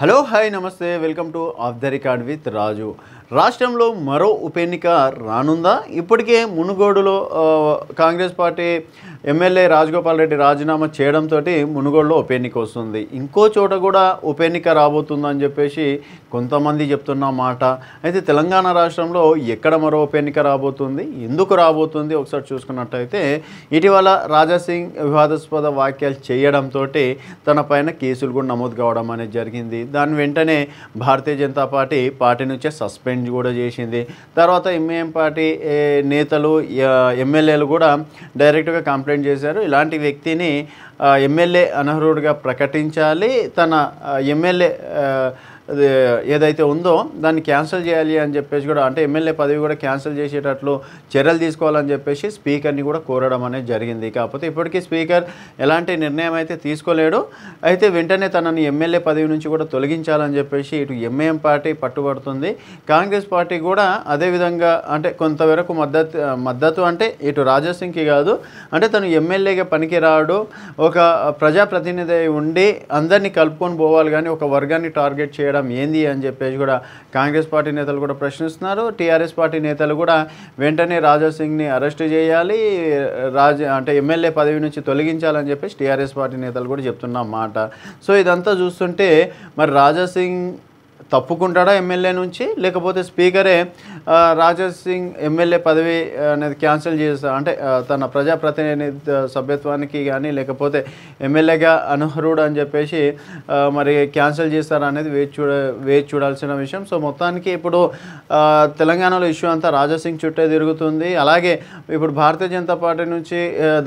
hello hi నమస్తే welcome to off the record with Raju రాష్ట్రంలో మరో ఉప ఎన్నిక రానుందా ఇప్పటికే మునుగోడులో Congress party MLA Rajagopal Reddy రాజీనామా చేయడంతో మునుగోడులో ఉప ఎన్నిక వస్తుంది ఇంకో చోట కూడా ఉప ఎన్నిక రాబోతుందని చెప్పేసి కొంతమంది చెప్తున్న మాట అయితే తెలంగాణ రాష్ట్రంలో ఎక్కడ మరో ఉప ఎన్నిక రాబోతుంది ఎందుకు రాబోతుంది ఒకసారి చూసుకున్నట్టయితే ఇటీవల రాజాసింగ్ వివాదాస్పద వ్యాఖ్యలు చేయడంతో తన పైన కేసులు కూడా నమోదు కావడం అనేది జరిగింది దాని వెంటనే భారతీయ జనతా పార్టీ పార్టీ నుంచే సస్పెండ్ అరేంజ్ కూడా చేసింది తర్వాత ఎంఏఎం పార్టీ నేతలు ఎమ్మెల్యేలు కూడా డైరెక్ట్గా కంప్లైంట్ చేశారు ఇలాంటి వ్యక్తిని ఎమ్మెల్యే అనర్హుడిగా ప్రకటించాలి తన ఎమ్మెల్యే ఏదైతే ఉందో దాన్ని క్యాన్సిల్ చేయాలి అని చెప్పేసి కూడా అంటే ఎమ్మెల్యే పదవి కూడా క్యాన్సిల్ చేసేటట్లు చర్యలు తీసుకోవాలని చెప్పేసి స్పీకర్ని కూడా కోరడం అనేది జరిగింది కాకపోతే ఇప్పటికీ స్పీకర్ ఎలాంటి నిర్ణయం అయితే తీసుకోలేడు అయితే వెంటనే తనని ఎమ్మెల్యే పదవి నుంచి కూడా తొలగించాలని చెప్పేసి ఇటు ఎంఏఎం పార్టీ పట్టుబడుతుంది కాంగ్రెస్ పార్టీ కూడా అదేవిధంగా అంటే కొంతవరకు మద్దతు మద్దతు అంటే ఇటు రాజాసింగ్కి కాదు అంటే తను ఎమ్మెల్యేగా పనికి రాడు ఒక ప్రజాప్రతినిధి ఉండి అందరినీ కలుపుకొని పోవాలి కానీ ఒక వర్గాన్ని టార్గెట్ చేయడం చేయడం ఏంది అని చెప్పేసి కూడా కాంగ్రెస్ పార్టీ నేతలు కూడా ప్రశ్నిస్తున్నారు టీఆర్ఎస్ పార్టీ నేతలు కూడా వెంటనే రాజా సింగ్ని అరెస్ట్ చేయాలి రాజ అంటే ఎమ్మెల్యే పదవి నుంచి తొలగించాలని చెప్పేసి టీఆర్ఎస్ పార్టీ నేతలు కూడా చెప్తున్న మాట సో ఇదంతా చూస్తుంటే మరి రాజా సింగ్ తప్పుకుంటాడా ఎమ్మెల్యే నుంచి లేకపోతే స్పీకరే రాజా సింగ్ ఎమ్మెల్యే పదవి అనేది క్యాన్సిల్ చేస్తా అంటే తన ప్రజాప్రతినిధి సభ్యత్వానికి కానీ లేకపోతే ఎమ్మెల్యేగా అనర్హుడు అని చెప్పేసి మరి క్యాన్సిల్ చేస్తారా అనేది వేచి చూడ వేచి చూడాల్సిన విషయం సో మొత్తానికి ఇప్పుడు తెలంగాణలో ఇష్యూ అంతా రాజా సింగ్ చుట్టే తిరుగుతుంది అలాగే ఇప్పుడు భారతీయ జనతా పార్టీ నుంచి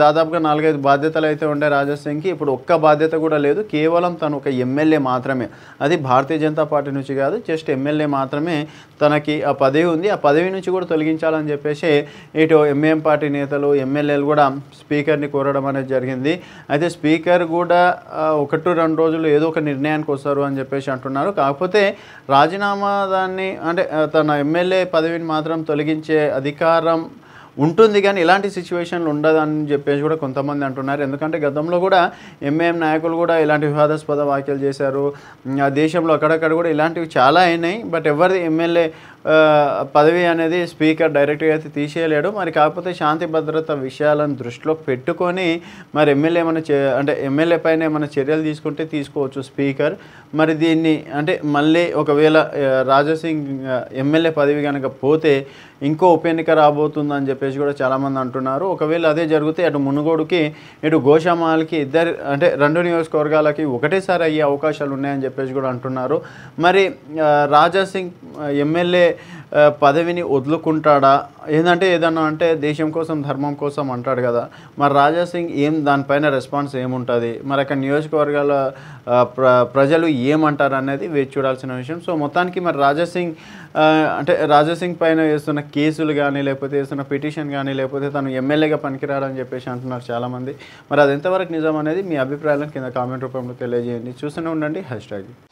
దాదాపుగా నాలుగైదు బాధ్యతలు అయితే ఉండే రాజా సింగ్కి ఇప్పుడు ఒక్క బాధ్యత కూడా లేదు కేవలం తను ఒక ఎమ్మెల్యే మాత్రమే అది భారతీయ జనతా పార్టీ నుంచి కాదు జస్ట్ ఎమ్మెల్యే మాత్రమే తనకి ఆ పదవి ఉంది ఆ పదవి నుంచి కూడా తొలగించాలని చెప్పేసి ఇటు ఎంఏఎం పార్టీ నేతలు ఎమ్మెల్యేలు కూడా స్పీకర్ని కోరడం అనేది జరిగింది అయితే స్పీకర్ కూడా ఒకటి రెండు రోజులు ఏదో ఒక నిర్ణయానికి వస్తారు అని చెప్పేసి అంటున్నారు కాకపోతే రాజీనామా దాన్ని అంటే తన ఎమ్మెల్యే పదవిని మాత్రం తొలగించే అధికారం ఉంటుంది కానీ ఇలాంటి సిచ్యువేషన్లు అని చెప్పేసి కూడా కొంతమంది అంటున్నారు ఎందుకంటే గతంలో కూడా ఎంఏఎం నాయకులు కూడా ఇలాంటి వివాదాస్పద వ్యాఖ్యలు చేశారు దేశంలో అక్కడక్కడ కూడా ఇలాంటివి చాలా అయినాయి బట్ ఎవరిది ఎమ్మెల్యే పదవి అనేది స్పీకర్ డైరెక్ట్గా అయితే తీసేయలేడు మరి కాకపోతే శాంతి భద్రత విషయాలను దృష్టిలో పెట్టుకొని మరి ఎమ్మెల్యే ఏమైనా అంటే ఎమ్మెల్యే పైన ఏమైనా చర్యలు తీసుకుంటే తీసుకోవచ్చు స్పీకర్ మరి దీన్ని అంటే మళ్ళీ ఒకవేళ రాజాసింగ్ ఎమ్మెల్యే పదవి కనుక పోతే ఇంకో ఉప ఎన్నిక రాబోతుందని చెప్పేసి కూడా చాలామంది అంటున్నారు ఒకవేళ అదే జరిగితే అటు మునుగోడుకి ఇటు గోషామాలకి ఇద్దరు అంటే రెండు నియోజకవర్గాలకి ఒకటేసారి అయ్యే అవకాశాలు ఉన్నాయని చెప్పేసి కూడా అంటున్నారు మరి రాజాసింగ్ ఎమ్మెల్యే పదవిని వదులుకుంటాడా ఏంటంటే ఏదన్నా అంటే దేశం కోసం ధర్మం కోసం అంటాడు కదా మరి రాజా సింగ్ ఏం దానిపైన రెస్పాన్స్ ఏముంటుంది మరి అక్కడ నియోజకవర్గాల ప్ర ప్రజలు ఏమంటారు అనేది వేచి చూడాల్సిన విషయం సో మొత్తానికి మరి రాజా సింగ్ అంటే రాజా సింగ్ పైన వేస్తున్న కేసులు కానీ లేకపోతే వేస్తున్న పిటిషన్ కానీ లేకపోతే తను ఎమ్మెల్యేగా పనికిరాడని చెప్పేసి అంటున్నారు చాలామంది మరి అది ఎంతవరకు నిజం అనేది మీ అభిప్రాయాలను కింద కామెంట్ రూపంలో తెలియజేయండి చూస్తూనే ఉండండి హ్యాష్ ట్యాగ్